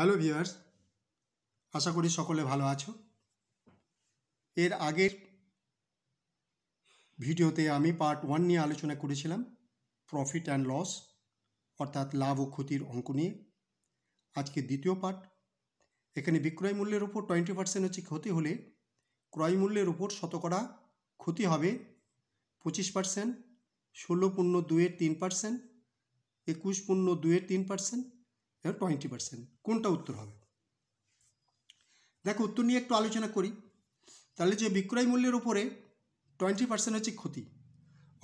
hello viewers আশা করি সকলে ভালো আছো এর আগের ভিডিওতে আমি পার্ট ওয়ান নিয়ে আলোচনা করেছিলাম প্রফিট অ্যান্ড লস অর্থাৎ লাভ ও ক্ষতির অঙ্ক নিয়ে আজকে দ্বিতীয় পার্ট এখানে বিক্রয় মূল্যের উপর টোয়েন্টি পার্সেন্ট হচ্ছে ক্ষতি হলে ক্রয় মূল্যের উপর শতকরা ক্ষতি হবে পঁচিশ পার্সেন্ট ষোলো পূর্ণ দুয়ের তিন পার্সেন্ট একুশ পূর্ণ দুয়ের তিন পার্সেন্ট যেমন টোয়েন্টি পার্সেন্ট কোনটা উত্তর হবে দেখো উত্তর নিয়ে একটু আলোচনা করি তাহলে যে বিক্রয় মূল্যের উপরে টোয়েন্টি পার্সেন্ট হচ্ছে ক্ষতি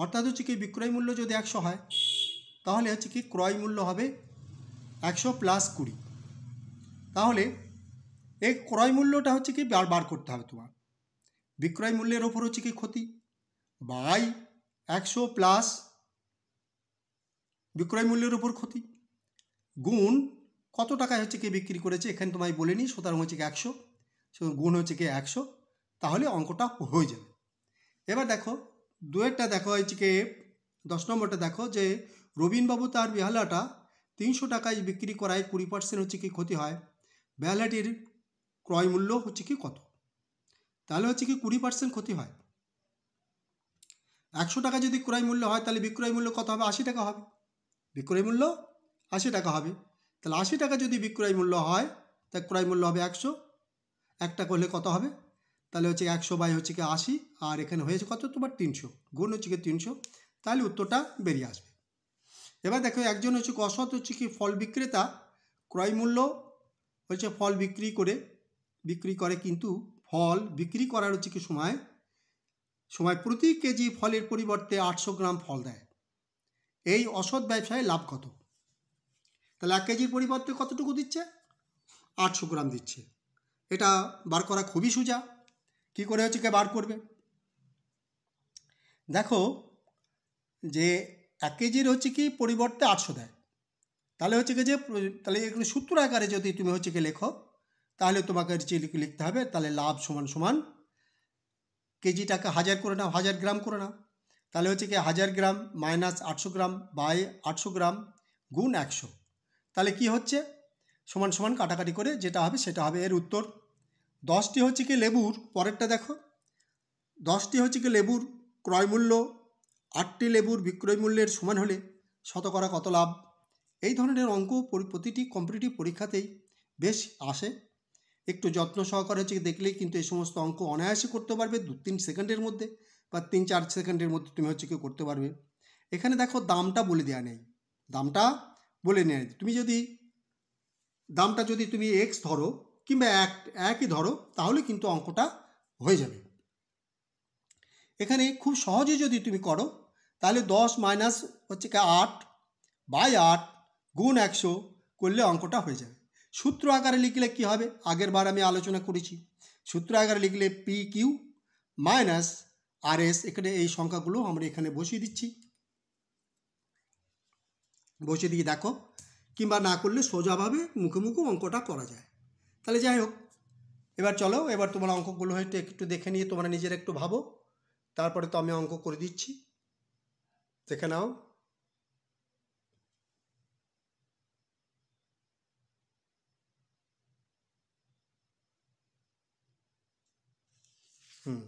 অর্থাৎ হচ্ছে কি বিক্রয় মূল্য যদি একশো হয় তাহলে হচ্ছে কি ক্রয় মূল্য হবে একশো প্লাস কুড়ি তাহলে এই ক্রয় মূল্যটা হচ্ছে কি বার বার করতে হবে তোমার বিক্রয় মূল্যের ওপর হচ্ছে কি ক্ষতি বাই একশো প্লাস বিক্রয় মূল্যের ওপর ক্ষতি গুণ কত টাকায় হচ্ছে কে বিক্রি করেছে এখানে তোমায় বলিনি সুতরাং হচ্ছে কি একশো গুণ হচ্ছে কি একশো তাহলে অঙ্কটা হয়ে যাবে এবার দেখো দুয়েরটা দেখো হয়েছে কি দশ নম্বরটা দেখো যে রবীনবাবু তার বেহালাটা তিনশো টাকায় বিক্রি করায় কুড়ি পার্সেন্ট হচ্ছে কি ক্ষতি হয় বেহালাটির ক্রয় মূল্য হচ্ছে কি কত তাহলে হচ্ছে কি কুড়ি পার্সেন্ট ক্ষতি হয় একশো টাকা যদি ক্রয় মূল্য হয় তাহলে বিক্রয় মূল্য কত হবে আশি টাকা হবে বিক্রয় মূল্য আশি টাকা হবে তাহলে আশি টাকা যদি বিক্রয় মূল্য হয় তা ক্রয় মূল্য হবে একশো একটা করলে কত হবে তাহলে হচ্ছে একশো বাই হচ্ছে কি আশি আর এখানে হয়েছে কত তোমার তিনশো গুণ হচ্ছে কি তিনশো তাহলে উত্তরটা বেরিয়ে আসবে এবার দেখো একজন হচ্ছে কি অসৎ হচ্ছে কি ফল বিক্রেতা ক্রয় মূল্য হচ্ছে ফল বিক্রি করে বিক্রি করে কিন্তু ফল বিক্রি করার হচ্ছে কি সময় সময় প্রতি কেজি ফলের পরিবর্তে আটশো গ্রাম ফল দেয় এই অসৎ ব্যবসায় লাভ কত তাহলে এক কেজির পরিবর্তে কতটুকু দিচ্ছে আটশো গ্রাম দিচ্ছে এটা বার করা খুবই সোজা কি করে হচ্ছে কে বার করবে দেখো যে এক কেজির হচ্ছে কি পরিবর্তে আটশো দেয় তাহলে হচ্ছে কি যে তাহলে এগুলো সূত্র আকারে যদি তুমি হচ্ছে কি লেখো তাহলে তোমাকে যে লিখতে হবে তাহলে লাভ সমান সমান কেজি টাকা হাজার করে নাও হাজার গ্রাম করে নাও তাহলে হচ্ছে কি হাজার গ্রাম মাইনাস আটশো গ্রাম বাই আটশো গ্রাম গুণ একশো তাহলে কি হচ্ছে সমান সমান কাটাকাটি করে যেটা হবে সেটা হবে এর উত্তর দশটি হচ্ছে কি লেবুর পরেরটা দেখো দশটি হচ্ছে কি লেবুর ক্রয়মূল্য আটটি লেবুর বিক্রয় মূল্যের সমান হলে শতকরা কত লাভ এই ধরনের অঙ্ক প্রতিটি কম্পিটিটিভ পরীক্ষাতেই বেশ আসে একটু যত্ন সহকারে হচ্ছে দেখলেই কিন্তু এই সমস্ত অঙ্ক অনায়াসে করতে পারবে দু তিন সেকেন্ডের মধ্যে বা তিন চার সেকেন্ডের মধ্যে তুমি হচ্ছে কি করতে পারবে এখানে দেখো দামটা বলে দেওয়া নেই দামটা বলে নেয় তুমি যদি দামটা যদি তুমি এক্স ধরো কিংবা এক একই ধরো তাহলে কিন্তু অঙ্কটা হয়ে যাবে এখানে খুব সহজে যদি তুমি করো তাহলে দশ মাইনাস হচ্ছে কে আট বাই আট গুণ একশো করলে অঙ্কটা হয়ে যাবে সূত্র আকারে লিখলে কি হবে আগের বার আমি আলোচনা করেছি সূত্র আকারে লিখলে P Q minus R S এখানে এই সংখ্যাগুলো আমরা এখানে বসিয়ে দিচ্ছি বসে দিয়ে দেখো কিংবা না করলে সোজাভাবে মুখে মুখে অঙ্কটা করা যায় তাহলে যাই হোক এবার চলো এবার তোমার অঙ্কগুলো হয়তো একটু দেখে নিয়ে তোমরা নিজের একটু ভাবো তারপরে তো আমি অঙ্ক করে দিচ্ছি দেখে নাও হুম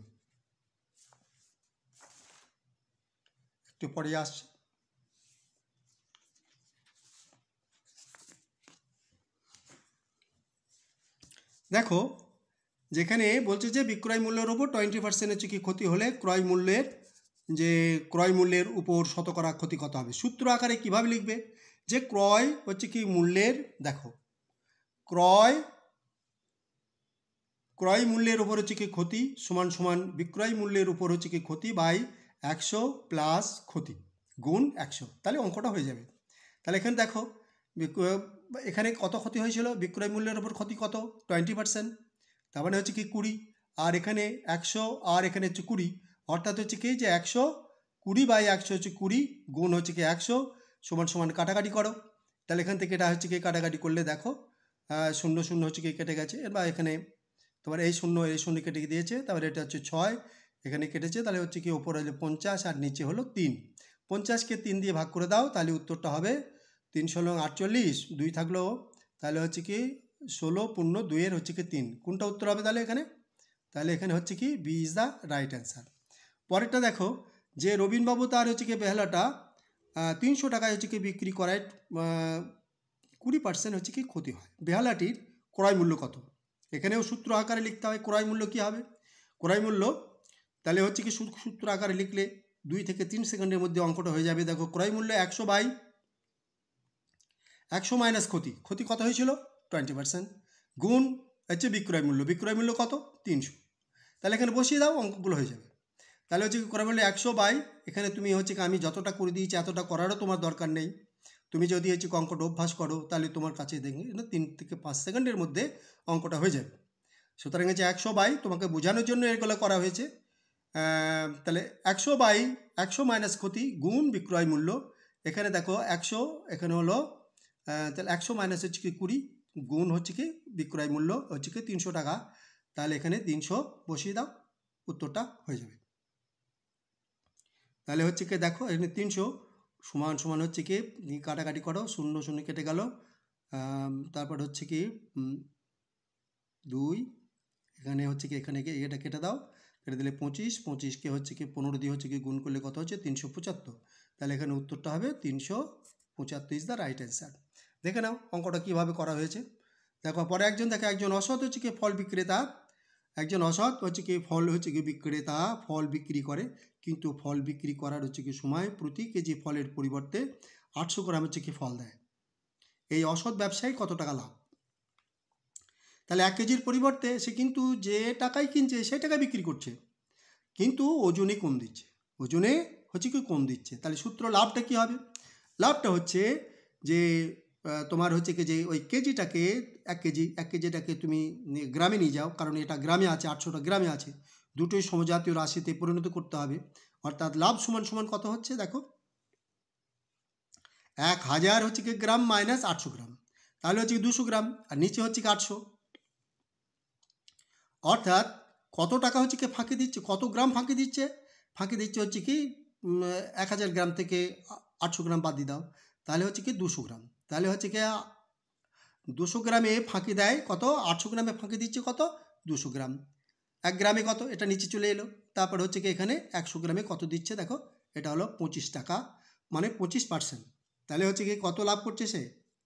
একটু পরে আসছে দেখো যেখানে বলছে যে বিক্রয় মূল্যের ওপর টোয়েন্টি পার্সেন্ট হচ্ছে কি ক্ষতি হলে ক্রয় মূল্যের যে ক্রয় মূল্যের উপর শতকরা ক্ষতি কত হবে সূত্র আকারে কিভাবে লিখবে যে ক্রয় হচ্ছে কি মূল্যের দেখো ক্রয় ক্রয় মূল্যের উপর হচ্ছে কি ক্ষতি সমান সমান বিক্রয় মূল্যের উপর হচ্ছে কি ক্ষতি বাই একশো প্লাস ক্ষতি গুণ একশো তাহলে অঙ্কটা হয়ে যাবে তাহলে এখানে দেখো বিক্রয় এখানে কত ক্ষতি হয়েছিল বিক্রয় মূল্যের ওপর ক্ষতি কত টোয়েন্টি পার্সেন্ট তার মানে হচ্ছে কি কুড়ি আর এখানে একশো আর এখানে হচ্ছে কুড়ি অর্থাৎ হচ্ছে কি যে একশো কুড়ি বাই একশো হচ্ছে কুড়ি গুণ হচ্ছে কি একশো সমান সমান কাটাকাটি করো তাহলে এখান থেকে এটা হচ্ছে কি কাটাকাটি করলে দেখো শূন্য শূন্য হচ্ছে কি কেটে গেছে বা এখানে তোমার এই শূন্য এই শূন্য কেটে দিয়েছে তারপরে এটা হচ্ছে ছয় এখানে কেটেছে তাহলে হচ্ছে কি ওপরে হলো পঞ্চাশ আর নিচে হলো তিন পঞ্চাশকে তিন দিয়ে ভাগ করে দাও তাহলে উত্তরটা হবে তিন ষোলো আটচল্লিশ দুই থাকলো তাহলে হচ্ছে কি ষোলো পূর্ণ দুইয়ের হচ্ছে কি তিন কোনটা উত্তর হবে তাহলে এখানে তাহলে এখানে হচ্ছে কি B is the right answer পরেরটা দেখো যে রবীনবাবু তার হচ্ছে কি বেহালাটা তিনশো টাকায় হচ্ছে কি বিক্রি করায় কুড়ি পার্সেন্ট হচ্ছে কি ক্ষতি হয় বেহালাটির ক্রয় মূল্য কত এখানেও সূত্র আকারে লিখতে হয় ক্রয় মূল্য কী হবে ক্রয় মূল্য তাহলে হচ্ছে কি সূত্র আকারে লিখলে দুই থেকে তিন সেকেন্ডের মধ্যে অঙ্কটা হয়ে যাবে দেখো ক্রয় মূল্য একশো বাই একশো মাইনাস ক্ষতি ক্ষতি কত হয়েছিল টোয়েন্টি পার্সেন্ট গুণ হচ্ছে বিক্রয় মূল্য বিক্রয় মূল্য কত তিনশো তাহলে এখানে বসিয়ে দাও অঙ্কগুলো হয়ে যাবে তাহলে হচ্ছে ক্রয় মূল্য একশো বাই এখানে তুমি হচ্ছে আমি যতটা করে দিয়েছি এতটা করারও তোমার দরকার নেই তুমি যদি হচ্ছে অঙ্কটা অভ্যাস করো তাহলে তোমার কাছে দেখবে তিন থেকে পাঁচ সেকেন্ডের মধ্যে অঙ্কটা হয়ে যাবে সুতরাং হচ্ছে একশো বাই তোমাকে বোঝানোর জন্য এগুলো করা হয়েছে তাহলে একশো বাই একশো মাইনাস ক্ষতি গুণ বিক্রয় মূল্য এখানে দেখো একশো এখানে হলো তাহলে একশো মাইনাস হচ্ছে কি কুড়ি গুণ হচ্ছে কি বিক্রয় মূল্য হচ্ছে কি তিনশো টাকা তাহলে এখানে তিনশো বসিয়ে দাও উত্তরটা হয়ে যাবে তাহলে হচ্ছে কি দেখো এখানে তিনশো সমান সমান হচ্ছে কি কাটাকাটি করো শূন্য শূন্য কেটে গেল তারপর হচ্ছে কি দুই এখানে হচ্ছে কি এখানে এটা কেটে দাও কেটে দিলে পঁচিশ পঁচিশকে হচ্ছে কি পনেরো দিয়ে হচ্ছে কি গুণ করলে কত হচ্ছে তিনশো পঁচাত্তর তাহলে এখানে উত্তরটা হবে তিনশো পঁচাত্তর ইজ দ্য রাইট অ্যান্সার দেখে নাও অঙ্কটা কীভাবে করা হয়েছে দেখো পরে একজন দেখে একজন অসৎ হচ্ছে কি ফল বিক্রেতা একজন অসৎ হচ্ছে কি ফল হচ্ছে কি বিক্রেতা ফল বিক্রি করে কিন্তু ফল বিক্রি করার হচ্ছে কি সময় প্রতি কেজি ফলের পরিবর্তে আটশো গ্রাম হচ্ছে কি ফল দেয় এই অসৎ ব্যবসায় কত টাকা লাভ তাহলে এক কেজির পরিবর্তে সে কিন্তু যে টাকাই কিনছে সেই টাকা বিক্রি করছে কিন্তু ওজনে কম দিচ্ছে ওজনে হচ্ছে কি কম দিচ্ছে তাহলে সূত্র লাভটা কি হবে লাভটা হচ্ছে যে তোমার হচ্ছে কি যে ওই কেজিটাকে এক কেজি এক কেজিটাকে তুমি গ্রামে নিয়ে যাও কারণ এটা গ্রামে আছে আটশোটা গ্রামে আছে দুটোই সমজাতীয় রাশিতে পরিণত করতে হবে অর্থাৎ লাভ সমান সমান কত হচ্ছে দেখো এক হাজার হচ্ছে কি গ্রাম মাইনাস আটশো গ্রাম তাহলে হচ্ছে কি দুশো গ্রাম আর নিচে হচ্ছে কি আটশো অর্থাৎ কত টাকা হচ্ছে কি ফাঁকি দিচ্ছে কত গ্রাম ফাঁকি দিচ্ছে ফাঁকি দিচ্ছে হচ্ছে কি এক হাজার গ্রাম থেকে আটশো গ্রাম বাদ দিয়ে দাও তাহলে হচ্ছে কি দুশো গ্রাম তাহলে হচ্ছে কি দুশো গ্রামে ফাঁকি দেয় কত আটশো গ্রামে ফাঁকি দিচ্ছে কত দুশো গ্রাম এক গ্রামে কত এটা নিচে চলে এলো তারপর হচ্ছে কি এখানে একশো গ্রামে কত দিচ্ছে দেখো এটা হলো পঁচিশ টাকা মানে পঁচিশ পার্সেন্ট তাহলে হচ্ছে কি কত লাভ করছে সে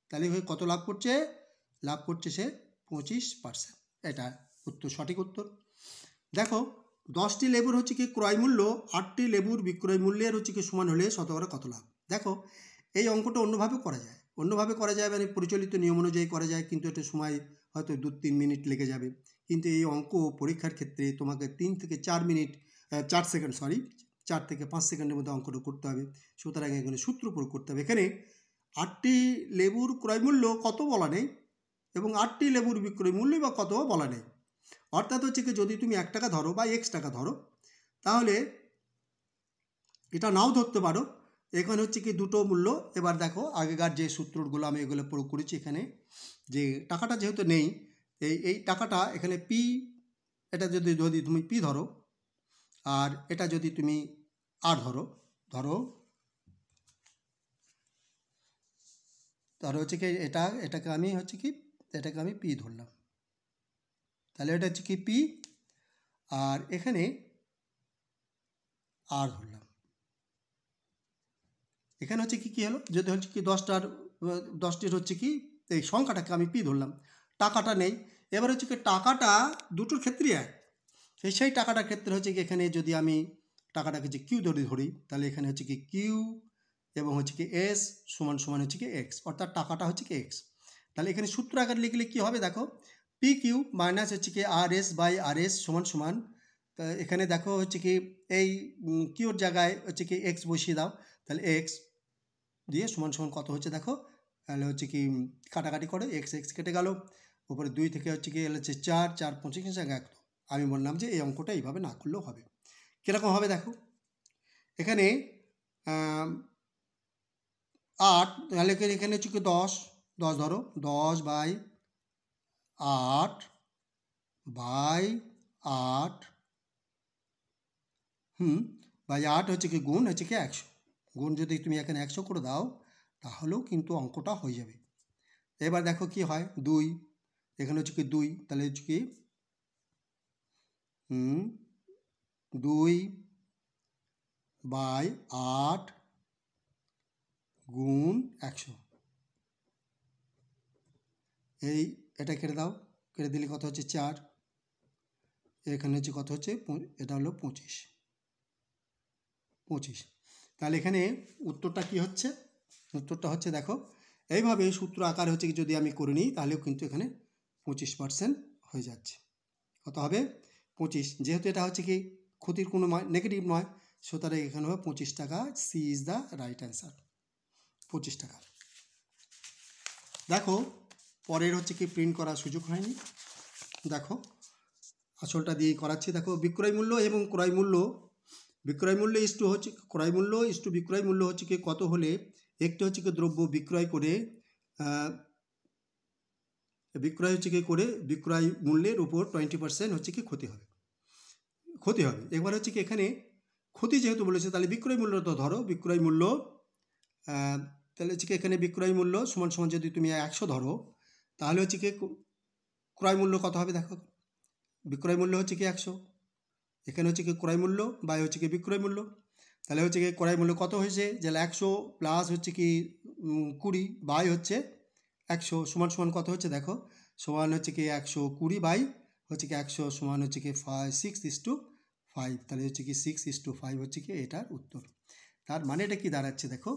তাহলে কত লাভ করছে লাভ করছে সে পঁচিশ পার্সেন্ট এটা উত্তর সঠিক উত্তর দেখো দশটি লেবুর হচ্ছে কি ক্রয় মূল্য আটটি লেবুর বিক্রয় মূল্যের হচ্ছে কি সমান হলে শতকরা কত লাভ দেখো এই অঙ্কটা অন্যভাবে করা যায় অন্যভাবে করা যায় মানে পরিচালিত নিয়ম অনুযায়ী করা যায় কিন্তু একটা সময় হয়তো দু তিন মিনিট লেগে যাবে কিন্তু এই অঙ্ক পরীক্ষার ক্ষেত্রে তোমাকে তিন থেকে চার মিনিট চার সেকেন্ড সরি চার থেকে পাঁচ সেকেন্ডের মধ্যে অঙ্কটা করতে হবে সুতরাং এখানে সূত্র প্রয়োগ করতে হবে এখানে আটটি লেবুর ক্রয় মূল্য কত বলা নেই এবং আটটি লেবুর বিক্রয় মূল্য বা কত বলা নেই অর্থাৎ হচ্ছে কি যদি তুমি এক টাকা ধরো বা এক্স টাকা ধরো তাহলে এটা নাও ধরতে পারো এখানে হচ্ছে কি দুটো মূল্য এবার দেখো আগেকার যে সূত্রগুলো আমি এগুলো প্রয়োগ করেছি এখানে যে টাকাটা যেহেতু নেই এই এই টাকাটা এখানে পি এটা যদি যদি তুমি পি ধরো আর এটা যদি তুমি আর ধরো ধরো তাহলে হচ্ছে কি এটা এটাকে আমি হচ্ছে কি এটাকে আমি পি ধরলাম তাহলে এটা হচ্ছে কি পি আর এখানে আর ধরলাম এখানে হচ্ছে কি কী হলো যদি হচ্ছে কি দশটার দশটির হচ্ছে কি এই সংখ্যাটাকে আমি পি ধরলাম টাকাটা নেই এবার হচ্ছে কি টাকাটা দুটোর ক্ষেত্রে এক সেই সেই টাকাটার ক্ষেত্রে হচ্ছে কি এখানে যদি আমি টাকাটাকে যে কিউ ধরে ধরি তাহলে এখানে হচ্ছে কি কিউ এবং হচ্ছে কি এস সমান সমান হচ্ছে কি এক্স অর্থাৎ টাকাটা হচ্ছে কি এক্স তাহলে এখানে সূত্র আকার লিখলে কি হবে দেখো পি কিউ মাইনাস হচ্ছে কি R S by R S সমান সমান এখানে দেখো হচ্ছে কি এই কিউর জায়গায় হচ্ছে কি এক্স বসিয়ে দাও তাহলে এক্স দিয়ে সমান সমান কত হচ্ছে দেখো তাহলে হচ্ছে কি কাটাকাটি করে এক্স এক্স কেটে গেল ওপরে দুই থেকে হচ্ছে কি এলে হচ্ছে চার চার পঁচিশ এক এক আমি বললাম যে এই অঙ্কটা এইভাবে না করলেও হবে কীরকম হবে দেখো এখানে আট তাহলে এখানে হচ্ছে কি দশ দশ ধরো দশ বাই আট বাই আট হুম বাই আট হচ্ছে কি গুণ হচ্ছে কি একশো গুণ যদি তুমি এখানে একশো করে দাও তাহলেও কিন্তু অঙ্কটা হয়ে যাবে এবার দেখো কি হয় দুই এখানে হচ্ছে কি দুই তাহলে হচ্ছে কি দুই বাই আট গুণ একশো এই এটা কেটে দাও কেটে দিলে কত হচ্ছে চার এখানে হচ্ছে কত হচ্ছে এটা হলো পঁচিশ পঁচিশ তাহলে এখানে উত্তরটা কি হচ্ছে উত্তরটা হচ্ছে দেখো এইভাবে সূত্র আকার হচ্ছে কি যদি আমি করে নিই তাহলেও কিন্তু এখানে পঁচিশ পার্সেন্ট হয়ে যাচ্ছে কত হবে পঁচিশ যেহেতু এটা হচ্ছে কি ক্ষতির কোনো নেগেটিভ নয় সুতরাং এখানে হবে পঁচিশ টাকা C is the right answer পঁচিশ টাকা দেখো পরের হচ্ছে কি প্রিন্ট করার সুযোগ হয়নি দেখো আসলটা দিয়ে করাচ্ছি দেখো বিক্রয় মূল্য এবং ক্রয় মূল্য বিক্রয় মূল্য ইস্টু হচ্ছে ক্রয় মূল্য ইস্টু বিক্রয় মূল্য হচ্ছে কি কত হলে একটি হচ্ছে কি দ্রব্য বিক্রয় করে বিক্রয় হচ্ছে কি করে বিক্রয় মূল্যের উপর টোয়েন্টি পার্সেন্ট হচ্ছে কি ক্ষতি হবে ক্ষতি হবে এবার হচ্ছে কি এখানে ক্ষতি যেহেতু বলেছে তাহলে বিক্রয় মূল্য তো ধরো বিক্রয় মূল্য তাহলে হচ্ছে কি এখানে বিক্রয় মূল্য সমান সমান যদি তুমি একশো ধরো তাহলে হচ্ছে কি ক্রয় মূল্য কত হবে দেখো বিক্রয় মূল্য হচ্ছে কি একশো এখানে হচ্ছে কি ক্রয় মূল্য বা হচ্ছে কি বিক্রয় মূল্য তাহলে হচ্ছে কি ক্রয় মূল্য কত হয়েছে যে একশো প্লাস হচ্ছে কি কুড়ি বাই হচ্ছে একশো সমান সমান কত হচ্ছে দেখো সমান হচ্ছে কি একশো কুড়ি বাই হচ্ছে কি একশো সমান হচ্ছে কি five six is two five তাহলে হচ্ছে কি সিক্স ইস টু ফাইভ হচ্ছে কি এটার উত্তর তার মানে এটা কি দাঁড়াচ্ছে দেখো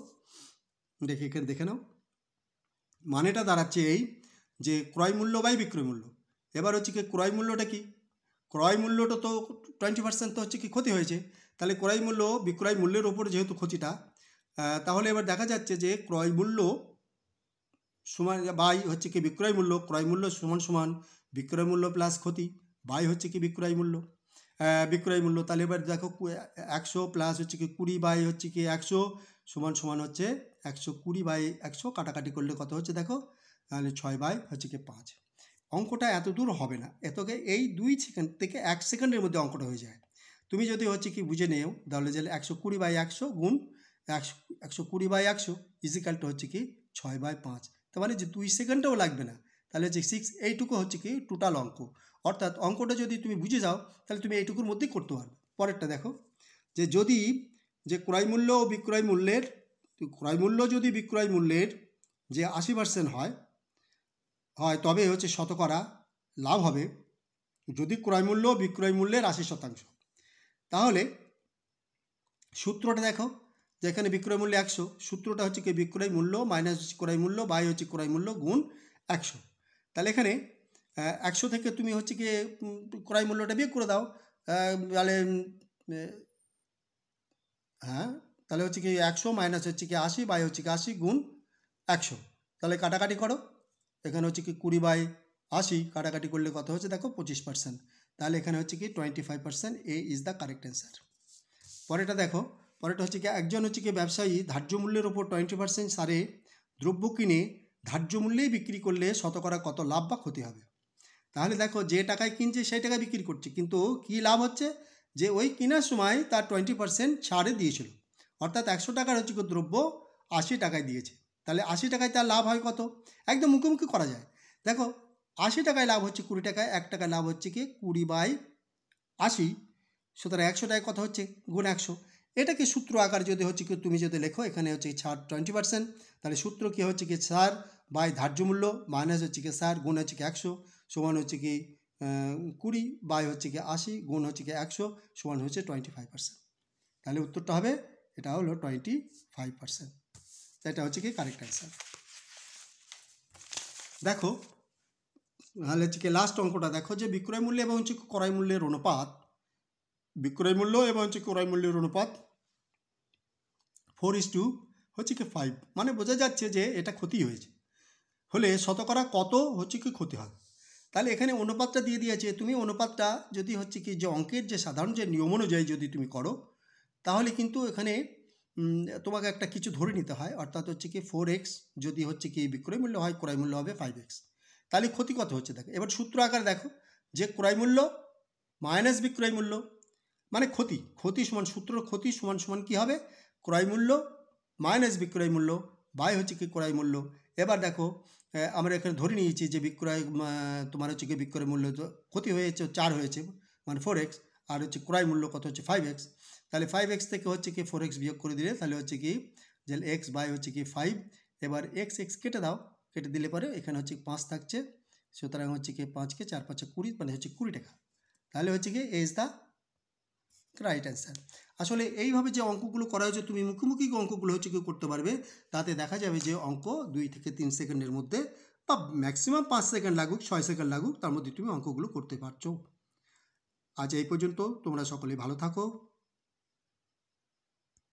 দেখে এখানে দেখে নাও মানেটা দাঁড়াচ্ছে এই যে ক্রয় মূল্য বাই বিক্রয় মূল্য এবার হচ্ছে কি ক্রয় মূল্যটা কি ক্রয় মূল্যটা তো টোয়েন্টি পার্সেন্ট তো হচ্ছে কি ক্ষতি হয়েছে তাহলে ক্রয় মূল্য বিক্রয় মূল্যের ওপর যেহেতু ক্ষতিটা তাহলে এবার দেখা যাচ্ছে যে ক্রয় মূল্য সমান বাই হচ্ছে কি বিক্রয় মূল্য ক্রয় মূল্য সমান সমান বিক্রয় মূল্য প্লাস ক্ষতি বাই হচ্ছে কি বিক্রয় মূল্য বিক্রয় মূল্য তাহলে এবার দেখো একশো প্লাস হচ্ছে কি কুড়ি বাই হচ্ছে কি একশো সমান সমান হচ্ছে একশো কুড়ি বাই একশো কাটাকাটি করলে কত হচ্ছে দেখো তাহলে ছয় বাই হচ্ছে কি পাঁচ অঙ্কটা এত দূর হবে না এতকে এই দুই সেকেন্ড থেকে এক সেকেন্ডের মধ্যে অঙ্কটা হয়ে যায় তুমি যদি হচ্ছে কি বুঝে নেও তাহলে যে একশো কুড়ি বাই একশো গুণ একশো একশো কুড়ি বাই একশো ইজিক্যালটা হচ্ছে কি ছয় বাই পাঁচ তার মানে যে দুই সেকেন্ডটাও লাগবে না তাহলে হচ্ছে সিক্স এইটুকু হচ্ছে কি টোটাল অঙ্ক অর্থাৎ অঙ্কটা যদি তুমি বুঝে যাও তাহলে তুমি এইটুকুর মধ্যেই করতে পারবে পরেরটা দেখো যে যদি যে ক্রয় মূল্য ও বিক্রয় মূল্যের ক্রয় মূল্য যদি বিক্রয় মূল্যের যে আশি পার্সেন্ট হয় হয় তবে হচ্ছে শতকরা লাভ হবে যদি মূল্য বিক্রয় মূল্যের আশি শতাংশ তাহলে সূত্রটা দেখো যেখানে বিক্রয় মূল্য একশো সূত্রটা হচ্ছে কি বিক্রয় মূল্য মাইনাস হচ্ছে ক্রয় মূল্য বাই হচ্ছে ক্রয় মূল্য গুণ একশো তাহলে এখানে একশো থেকে তুমি হচ্ছে কি ক্রয় মূল্যটা বিয়োগ করে দাও তাহলে হ্যাঁ তাহলে হচ্ছে কি একশো মাইনাস হচ্ছে কি আশি বাই হচ্ছে কি আশি গুণ একশো তাহলে কাটাকাটি করো এখানে হচ্ছে কি কুড়ি বাই আশি কাটাকাটি করলে কত হচ্ছে দেখো পঁচিশ পার্সেন্ট তাহলে এখানে হচ্ছে কি twenty five percent A is the correct answer পরেটা দেখো পরেটা হচ্ছে কি একজন হচ্ছে কি ব্যবসায়ী ধার্য মূল্যের ওপর টোয়েন্টি পার্সেন্ট সারে দ্রব্য কিনে ধার্য মূল্যেই বিক্রি করলে শতকরা কত লাভ বা ক্ষতি হবে তাহলে দেখো যে টাকায় কিনছে সেই টাকায় বিক্রি করছে কিন্তু কি লাভ হচ্ছে যে ওই কেনার সময় তার টোয়েন্টি পার্সেন্ট ছাড়ে দিয়েছিল অর্থাৎ একশো টাকার হচ্ছে কি দ্রব্য আশি টাকায় দিয়েছে তাহলে আশি টাকায় তার লাভ হয় কত একদম মুখোমুখি করা যায় দেখো আশি টাকায় লাভ হচ্ছে কুড়ি টাকায় এক টাকা লাভ হচ্ছে কি কুড়ি বাই আশি সুতরাং একশো টাকায় কত হচ্ছে গুণ একশো এটাকে সূত্র আকার যদি হচ্ছে কি তুমি যদি লেখো এখানে হচ্ছে কি ছাড় টোয়েন্টি পার্সেন্ট তাহলে সূত্র কী হচ্ছে কি সার বাই ধার্য মূল্য মাইনাস হচ্ছে কি সার গুণ হচ্ছে কি একশো সমান হচ্ছে কি কুড়ি বাই হচ্ছে কি আশি গুণ হচ্ছে কি একশো সমান হচ্ছে টোয়েন্টি ফাইভ পার্সেন্ট তাহলে উত্তরটা হবে এটা হলো টোয়েন্টি ফাইভ পার্সেন্ট এটা হচ্ছে কি কারেক্ট অ্যান্সার দেখো তাহলে হচ্ছে কি লাস্ট অঙ্কটা দেখো যে বিক্রয় মূল্য এবং হচ্ছে ক্রয় মূল্যের অনুপাত বিক্রয় মূল্য এবং হচ্ছে ক্রয় মূল্যের অনুপাত ফোর ইস টু হচ্ছে কি ফাইভ মানে বোঝা যাচ্ছে যে এটা ক্ষতি হয়েছে হলে শতকরা কত হচ্ছে কি ক্ষতি হয় তাহলে এখানে অনুপাতটা দিয়ে দিয়েছে তুমি অনুপাতটা যদি হচ্ছে কি যে অঙ্কের যে সাধারণ যে নিয়ম অনুযায়ী যদি তুমি করো তাহলে কিন্তু এখানে তোমাকে একটা কিছু ধরে নিতে হয় অর্থাৎ হচ্ছে কি ফোর এক্স যদি হচ্ছে কি বিক্রয় মূল্য হয় ক্রয় মূল্য হবে ফাইভ এক্স তাহলে ক্ষতি কত হচ্ছে দেখো এবার সূত্র আকারে দেখো যে ক্রয় মূল্য মাইনাস বিক্রয় মূল্য মানে ক্ষতি ক্ষতি সমান সূত্র ক্ষতি সমান সমান কী হবে ক্রয় মূল্য মাইনাস বিক্রয় মূল্য বাই হচ্ছে কি ক্রয় মূল্য এবার দেখো আমরা এখানে ধরে নিয়েছি যে বিক্রয় তোমার হচ্ছে কি বিক্রয় মূল্য ক্ষতি হয়েছে চার হয়েছে মানে ফোর এক্স আর হচ্ছে ক্রয় মূল্য কত হচ্ছে ফাইভ এক্স তাহলে ফাইভ এক্স থেকে হচ্ছে কি ফোর এক্স বিয়োগ করে দিলে তাহলে হচ্ছে কি যে এক্স বাই হচ্ছে কি ফাইভ এবার এক্স এক্স কেটে দাও কেটে দিলে পরে এখানে হচ্ছে পাঁচ থাকছে সুতরাং হচ্ছে কি পাঁচকে চার পাঁচে কুড়ি মানে হচ্ছে কুড়ি টাকা তাহলে হচ্ছে কি এজ দ্য রাইট অ্যান্সার আসলে এইভাবে যে অঙ্কগুলো করা হয়েছে তুমি মুখোমুখি অঙ্কগুলো হচ্ছে কি করতে পারবে তাতে দেখা যাবে যে অঙ্ক দুই থেকে তিন সেকেন্ডের মধ্যে বা ম্যাক্সিমাম পাঁচ সেকেন্ড লাগুক ছয় সেকেন্ড লাগুক তার মধ্যে তুমি অঙ্কগুলো করতে পারছো আজ এই পর্যন্ত তোমরা সকলে ভালো থাকো